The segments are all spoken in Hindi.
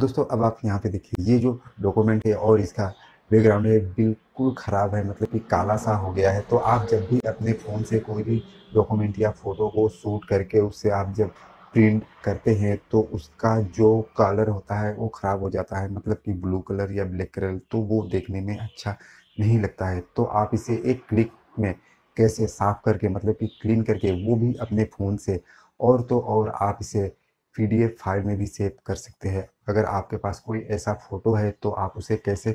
दोस्तों अब आप यहाँ पे देखिए ये जो डॉक्यूमेंट है और इसका बैकग्राउंड है बिल्कुल ख़राब है मतलब कि काला सा हो गया है तो आप जब भी अपने फ़ोन से कोई भी डॉक्यूमेंट या फ़ोटो को शूट करके उससे आप जब प्रिंट करते हैं तो उसका जो कलर होता है वो ख़राब हो जाता है मतलब कि ब्लू कलर या ब्लैक कलर तो वो देखने में अच्छा नहीं लगता है तो आप इसे एक क्लिक में कैसे साफ़ करके मतलब कि क्लीन करके वो भी अपने फ़ोन से और तो और आप इसे पी फाइल में भी सेव कर सकते हैं अगर आपके पास कोई ऐसा फ़ोटो है तो आप उसे कैसे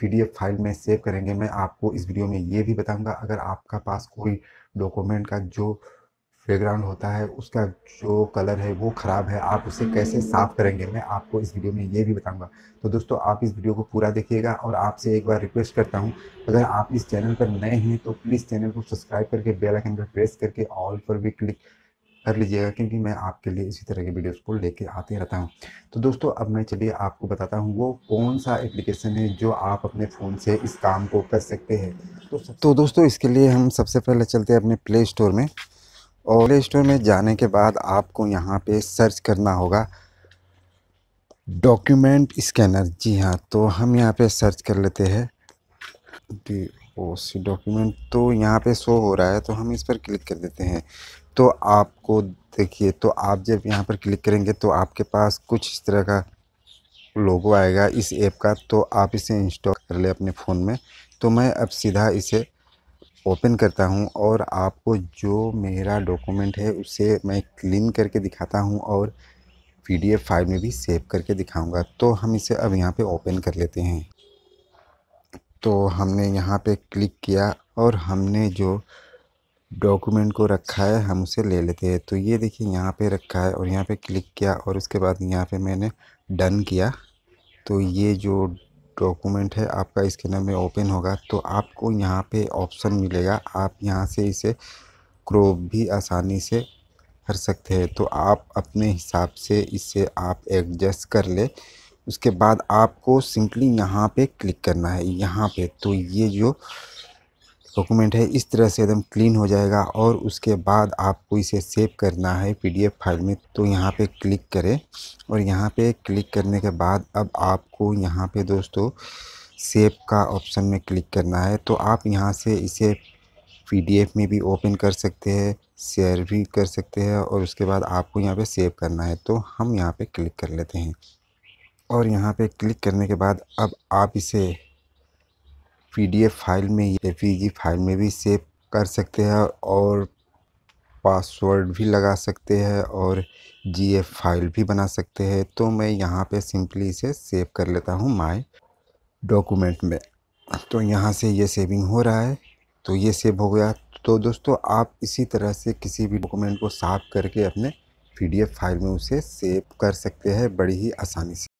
पीडीएफ फाइल में सेव करेंगे मैं आपको इस वीडियो में ये भी बताऊंगा अगर आपका पास कोई डॉक्यूमेंट का जो बैकग्राउंड होता है उसका जो कलर है वो ख़राब है आप उसे कैसे साफ़ करेंगे मैं आपको इस वीडियो में ये भी बताऊंगा तो दोस्तों आप इस वीडियो को पूरा देखिएगा और आपसे एक बार रिक्वेस्ट करता हूं अगर आप इस चैनल पर नए हैं तो प्लीज़ चैनल को सब्सक्राइब करके बेल आइकन पर प्रेस करके ऑल पर भी क्लिक कर लीजिएगा क्योंकि मैं आपके लिए इसी तरह के वीडियोस को लेके आते रहता हूँ तो दोस्तों अब मैं चलिए आपको बताता हूँ वो कौन सा एप्लीकेशन है जो आप अपने फ़ोन से इस काम को कर सकते हैं तो, तो दोस्तों इसके लिए हम सबसे पहले चलते हैं अपने प्ले स्टोर में और प्ले स्टोर में जाने के बाद आपको यहाँ पर सर्च करना होगा डॉक्यूमेंट स्कैनर जी हाँ तो हम यहाँ पर सर्च कर लेते हैं डी ओ सी डॉक्यूमेंट तो यहाँ पे शो हो रहा है तो हम इस पर क्लिक कर देते हैं तो आपको देखिए तो आप जब यहाँ पर क्लिक करेंगे तो आपके पास कुछ इस तरह का लोगो आएगा इस ऐप का तो आप इसे इंस्टॉल कर ले अपने फ़ोन में तो मैं अब सीधा इसे ओपन करता हूँ और आपको जो मेरा डॉक्यूमेंट है उसे मैं क्लीन करके दिखाता हूँ और पी फाइल में भी सेव करके दिखाऊंगा तो हम इसे अब यहाँ पे ओपन कर लेते हैं तो हमने यहाँ पे क्लिक किया और हमने जो डॉक्यूमेंट को रखा है हम उसे ले लेते हैं तो ये देखिए यहाँ पे रखा है और यहाँ पे क्लिक किया और उसके बाद यहाँ पे मैंने डन किया तो ये जो डॉक्यूमेंट है आपका नाम में ओपन होगा तो आपको यहाँ पे ऑप्शन मिलेगा आप यहाँ से इसे क्रोप भी आसानी से कर सकते हैं तो आप अपने हिसाब से इसे आप एडजस्ट कर ले उसके बाद आपको सिंपली यहाँ पे क्लिक करना है यहाँ पे तो ये जो डॉक्यूमेंट है इस तरह से एकदम क्लीन हो जाएगा और उसके बाद आपको इसे सेव करना है पीडीएफ फाइल में तो यहाँ पे क्लिक करें और यहाँ पे क्लिक करने के बाद अब आपको यहाँ पे दोस्तों सेव का ऑप्शन में क्लिक करना है तो आप यहाँ से इसे पीडीएफ में भी ओपन कर सकते हैं शेयर भी कर सकते हैं और उसके बाद आपको यहाँ पर सेव करना है तो हम यहाँ पर क्लिक कर लेते हैं और यहाँ पर क्लिक करने के बाद अब आप इसे पीडीएफ फाइल में या पी फाइल में भी सेव कर सकते हैं और पासवर्ड भी लगा सकते हैं और जी फाइल भी बना सकते हैं तो मैं यहाँ पे सिंपली इसे सेव कर लेता हूँ माय डॉक्यूमेंट में तो यहाँ से ये सेविंग हो रहा है तो ये सेव हो गया तो दोस्तों आप इसी तरह से किसी भी डॉक्यूमेंट को साफ करके अपने पीडीएफ फाइल में उसे सेव कर सकते हैं बड़ी ही आसानी से